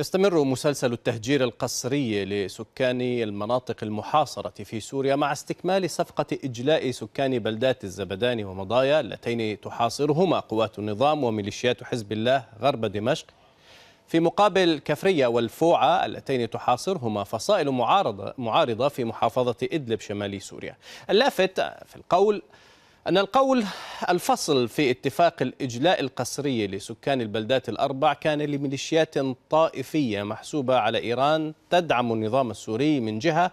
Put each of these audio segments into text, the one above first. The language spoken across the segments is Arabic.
يستمر مسلسل التهجير القسري لسكان المناطق المحاصرة في سوريا مع استكمال صفقة إجلاء سكان بلدات الزبدان ومضايا اللتين تحاصرهما قوات النظام وميليشيات حزب الله غرب دمشق في مقابل كفرية والفوعة اللتين تحاصرهما فصائل معارضة, معارضة في محافظة إدلب شمال سوريا اللافت في القول أن القول الفصل في اتفاق الإجلاء القسري لسكان البلدات الأربع كان لميليشيات طائفية محسوبة على إيران تدعم النظام السوري من جهة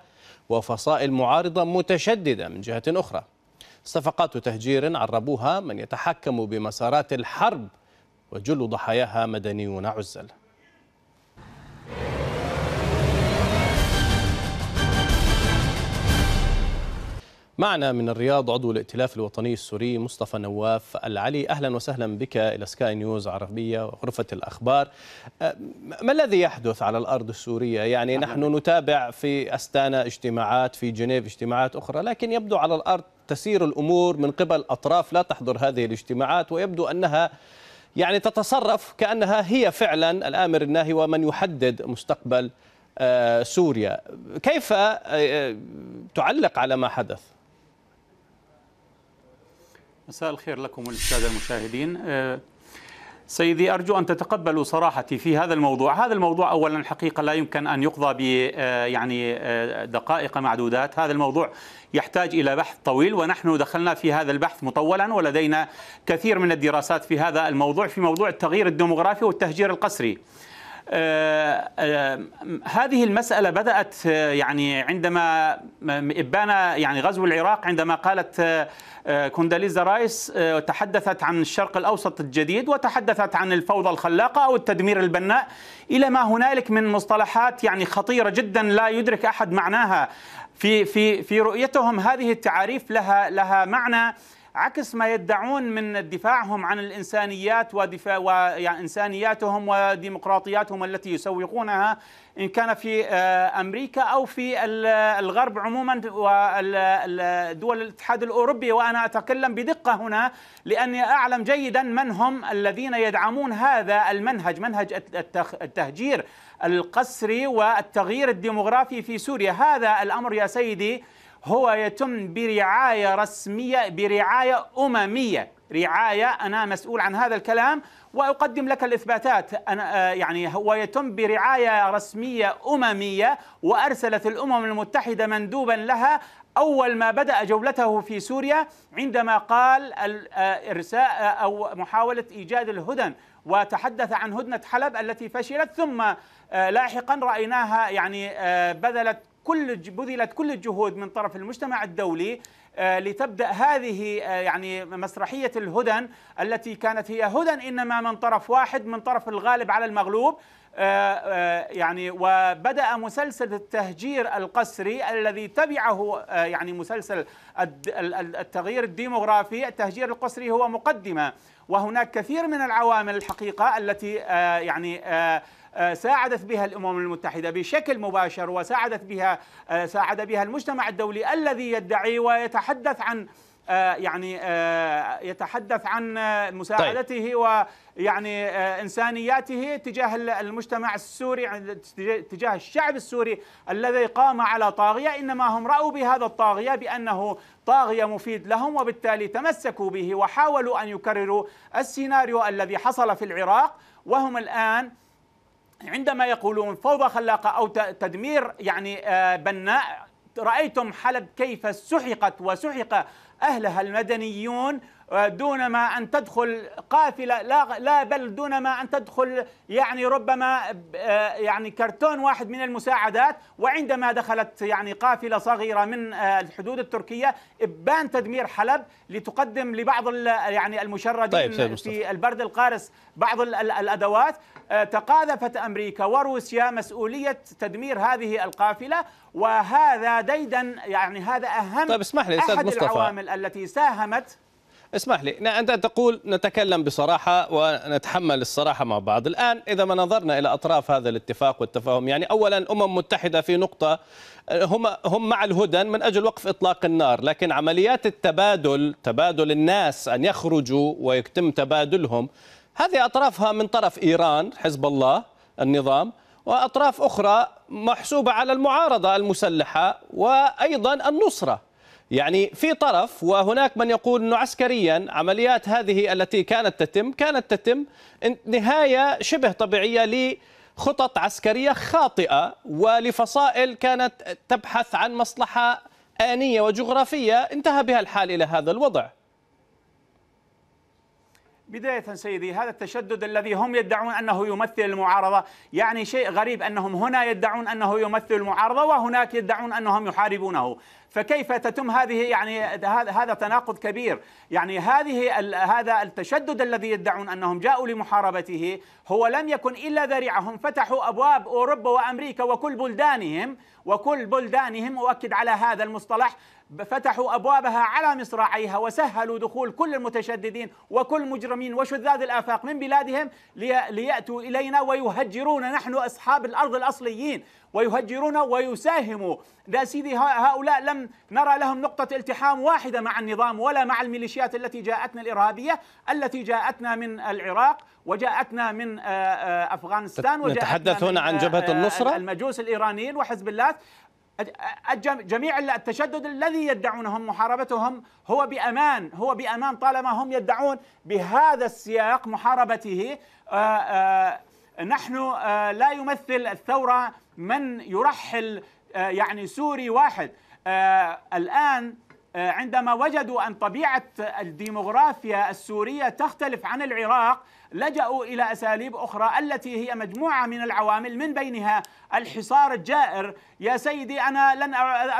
وفصائل معارضة متشددة من جهة أخرى صفقات تهجير عربوها من يتحكم بمسارات الحرب وجل ضحاياها مدنيون عزل معنا من الرياض عضو الائتلاف الوطني السوري مصطفى نواف العلي اهلا وسهلا بك الى سكاي نيوز عربيه غرفه الاخبار أه، ما الذي يحدث على الارض السوريه يعني نحن نتابع في استانا اجتماعات في جنيف اجتماعات اخرى لكن يبدو على الارض تسير الامور من قبل اطراف لا تحضر هذه الاجتماعات ويبدو انها يعني تتصرف كانها هي فعلا الامر الناهي ومن يحدد مستقبل أه، سوريا كيف أه، تعلق على ما حدث مساء الخير لكم وللسادة المشاهدين أه، سيدي أرجو أن تتقبلوا صراحتي في هذا الموضوع هذا الموضوع أولا حقيقة لا يمكن أن يقضى ب أه، يعني أه، دقائق معدودات هذا الموضوع يحتاج إلى بحث طويل ونحن دخلنا في هذا البحث مطولا ولدينا كثير من الدراسات في هذا الموضوع في موضوع التغيير الديموغرافي والتهجير القسري آه، آه، هذه المسألة بدأت آه، يعني عندما إبان يعني غزو العراق عندما قالت كونداليزا رايس تحدثت عن الشرق الأوسط الجديد وتحدثت عن الفوضى الخلاقة أو التدمير البناء إلى ما هنالك من مصطلحات يعني خطيرة جدا لا يدرك أحد معناها في في في رؤيتهم هذه التعاريف لها لها معنى عكس ما يدعون من دفاعهم عن الإنسانيات ودفاع وإنسانياتهم يعني وديمقراطياتهم التي يسوقونها إن كان في آه، أمريكا أو في الغرب عموما والدول الاتحاد الأوروبي وأنا أتكلم بدقة هنا لأني أعلم جيدا من هم الذين يدعمون هذا المنهج منهج التهجير القسري والتغيير الديمغرافي في سوريا هذا الأمر يا سيدي هو يتم برعاية رسمية برعاية أممية رعاية أنا مسؤول عن هذا الكلام وأقدم لك الإثباتات أنا آه، يعني هو يتم برعاية رسمية أممية وأرسلت الأمم المتحدة مندوبا لها أول ما بدأ جولته في سوريا عندما قال آه، إرساء آه، أو محاولة إيجاد الهدن وتحدث عن هدنة حلب التي فشلت ثم لاحقا رأيناها يعني بذلت كل بذلت كل الجهود من طرف المجتمع الدولي آه، لتبدا هذه آه، يعني مسرحيه الهدن التي كانت هي هدن انما من طرف واحد من طرف الغالب على المغلوب آه، يعني وبدا مسلسل التهجير القسري الذي تبعه يعني مسلسل التغيير الديموغرافي التهجير القسري هو مقدمه وهناك كثير من العوامل الحقيقه التي يعني آه، ساعدت بها الأمم المتحدة بشكل مباشر وساعدت بها آه، ساعد بها المجتمع الدولي الذي يدعي ويتحدث عن آه، يعني يتحدث عن طيب. مساعدته طيب. ويعني انسانياته تجاه المجتمع السوري تجاه الشعب السوري الذي قام على طاغيه انما هم راوا بهذا الطاغيه بانه طاغيه مفيد لهم وبالتالي تمسكوا به وحاولوا ان يكرروا السيناريو الذي حصل في العراق وهم الان عندما يقولون فوضى خلاقة أو تدمير يعني آه، بناء رأيتم حلب كيف سحقت وسحق أهلها المدنيون دون ما أن تدخل قافلة لا, لا بل دون ما أن تدخل يعني ربما آه، يعني كرتون واحد من المساعدات وعندما دخلت يعني قافلة صغيرة من آه، الحدود التركية إبان تدمير حلب لتقدم لبعض يعني المشردين طيب في البرد القارس بعض الأدوات آه، تقاذفت أمريكا وروسيا مسؤولية تدمير هذه القافلة وهذا ديدا يعني هذا أهم طيب اسمح لي أحد مصطفى. العوامل التي ساهمت اسمح لي نعم، أنت تقول نتكلم بصراحة ونتحمل الصراحة مع بعض الآن إذا ما نظرنا إلى أطراف هذا الاتفاق والتفاهم يعني أولا الأمم المتحدة في نقطة هم هم مع الهدن من أجل وقف إطلاق النار لكن عمليات التبادل تبادل الناس أن يخرجوا ويتم تبادلهم هذه أطرافها من طرف إيران حزب الله النظام وأطراف أخرى محسوبة على المعارضة المسلحة وأيضا النصرة يعني في طرف وهناك من يقول انه عسكريا عمليات هذه التي كانت تتم كانت تتم نهايه شبه طبيعيه لخطط عسكريه خاطئه ولفصائل كانت تبحث عن مصلحه انيه وجغرافيه انتهى بها الحال الى هذا الوضع. بداية سيدي هذا التشدد الذي هم يدعون أنه يمثل المعارضة يعني شيء غريب أنهم هنا يدعون أنه يمثل المعارضة وهناك يدعون أنهم يحاربونه فكيف تتم هذه يعني هذا تناقض كبير يعني هذه هذا التشدد الذي يدعون انهم جاءوا لمحاربته هو لم يكن الا ذريعهم فتحوا ابواب اوروبا وامريكا وكل بلدانهم وكل بلدانهم اؤكد على هذا المصطلح فتحوا ابوابها على مصراعيها وسهلوا دخول كل المتشددين وكل مجرمين وشذاذ الافاق من بلادهم لياتوا الينا ويهجرون نحن اصحاب الارض الاصليين ويهجرون ويساهموا لا سيدي هؤلاء لم نرى لهم نقطة التحام واحدة مع النظام ولا مع الميليشيات التي جاءتنا الإرهابية التي جاءتنا من العراق وجاءتنا من آه، آه، أفغانستان وجاءتنا نتحدث هنا عن آه، جبهة النصرة المجوس الإيرانيين وحزب الله جميع التشدد الذي يدعونهم محاربتهم هو بأمان هو بأمان طالما هم يدعون بهذا السياق محاربته نحن لا يمثل الثورة من يرحل آه، يعني سوري واحد آه، الآن آه، عندما وجدوا أن طبيعة الديمغرافيا السورية تختلف عن العراق لجأوا إلى أساليب أخرى التي هي مجموعة من العوامل من بينها الحصار الجائر يا سيدي أنا لن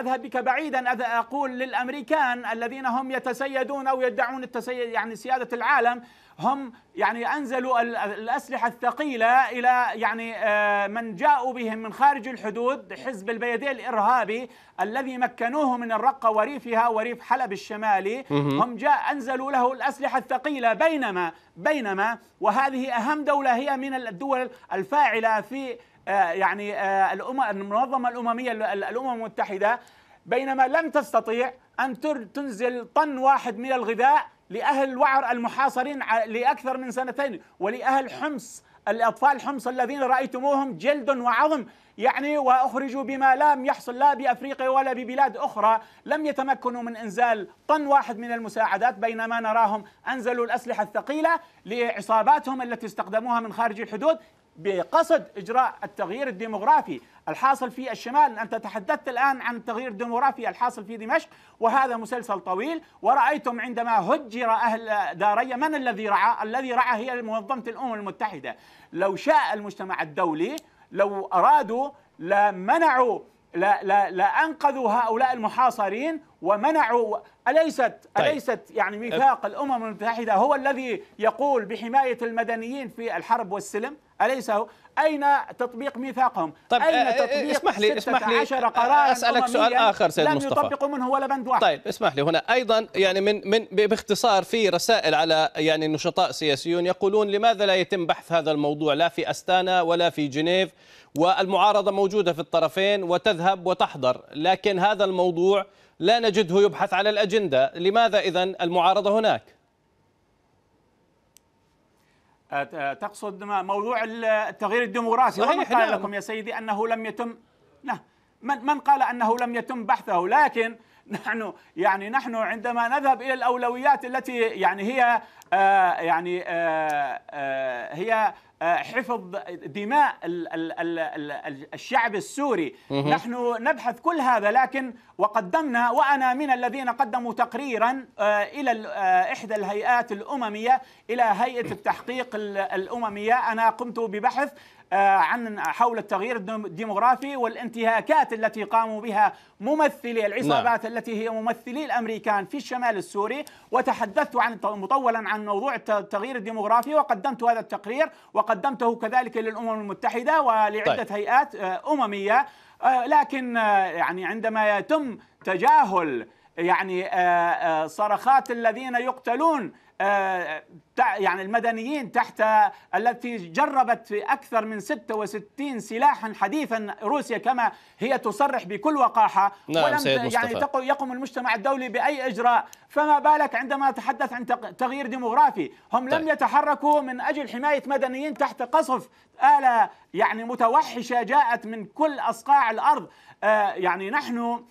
أذهب بك بعيدا أقول للأمريكان الذين هم يتسيدون أو يدعون التسيد يعني سيادة العالم هم يعني انزلوا الاسلحه الثقيله الى يعني آه، من جاءوا بهم من خارج الحدود حزب البيديه الارهابي الذي مكنوه من الرقه وريفها وريف حلب الشمالي هم جاء انزلوا له الاسلحه الثقيله بينما بينما وهذه أهم دولة هي من الدول الفاعلة في آه، يعني آه، المنظمة الأممية الأمم المتحدة بينما لم تستطيع أن تنزل طن واحد من الغذاء لأهل الوعر المحاصرين لأكثر من سنتين ولأهل حمص الأطفال حمص الذين رأيتموهم جلد وعظم يعني وأخرجوا بما لم يحصل لا بأفريقيا ولا ببلاد أخرى لم يتمكنوا من إنزال طن واحد من المساعدات بينما نراهم أنزلوا الأسلحة الثقيلة لعصاباتهم التي استخدموها من خارج الحدود بقصد اجراء التغيير الديموغرافي الحاصل في الشمال انت تحدثت الان عن التغيير الديموغرافي الحاصل في دمشق وهذا مسلسل طويل ورايتم عندما هجر اهل داريا من الذي رعى الذي رعى هي منظمه الامم المتحده لو شاء المجتمع الدولي لو ارادوا لمنعوا لا لا لا انقذوا هؤلاء المحاصرين ومنعوا اليست طيب. اليست يعني ميثاق الامم المتحده هو الذي يقول بحمايه المدنيين في الحرب والسلم أليس هو أين تطبيق ميثاقهم؟ طيب أين آه، آه، آه، تطبيق اسمح لي اسمح لي قرارا أسألك سؤال آخر سيد لم مصطفى لم يطبقوا منه ولا بند واحد طيب اسمح لي هنا أيضا يعني من من باختصار في رسائل على يعني نشطاء سياسيون يقولون لماذا لا يتم بحث هذا الموضوع لا في أستانا ولا في جنيف والمعارضة موجودة في الطرفين وتذهب وتحضر لكن هذا الموضوع لا نجده يبحث على الأجندة لماذا إذا المعارضة هناك؟ أه، تقصد موضوع التغيير الديمقراطي ومن قال نعم. لكم يا سيدي أنه لم يتم نعم. من من قال أنه لم يتم بحثه لكن نحن يعني نحن عندما نذهب إلى الأولويات التي يعني هي آه يعني آه آه هي آه، حفظ دماء الشعب السوري نحن نبحث كل هذا لكن وقدمنا وأنا من الذين قدموا تقريرا آه، إلى آه، إحدى الهيئات الأممية إلى هيئة التحقيق الأممية أنا قمت ببحث عن حول التغيير الديمغرافي والانتهاكات التي قاموا بها ممثلي العصابات نعم. التي هي ممثلي الامريكان في الشمال السوري وتحدثت عن مطولا عن موضوع التغيير الديمغرافي وقدمت هذا التقرير و وقدمته كذلك للأمم المتحدة ولعدة طيب. هيئات آه، أممية آه، لكن آه، يعني عندما يتم تجاهل يعني صرخات الذين يقتلون يعني المدنيين تحت التي جربت في أكثر من 66 سلاحا حديثا روسيا كما هي تصرح بكل وقاحة نعم ولم سيد يعني مصطفى. يقوم المجتمع الدولي بأي إجراء فما بالك عندما نتحدث عن تغيير ديموغرافي هم طيب. لم يتحركوا من أجل حماية مدنيين تحت قصف آلة يعني متوحشة جاءت من كل أصقاع الأرض آه يعني نحن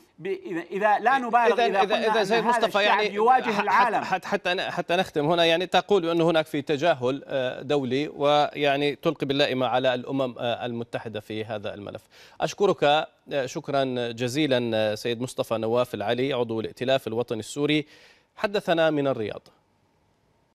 اذا لا نبالغ اذا اذا, إذا, إذا سيد مصطفى يعني يواجه العالم حتى حتى نختم هنا يعني تقول أن هناك في تجاهل آه، دولي ويعني تلقي باللائمة على الأمم آه، المتحدة في هذا الملف أشكرك آه، شكرا جزيلا سيد مصطفى نواف العلي عضو الائتلاف الوطني السوري حدثنا من الرياض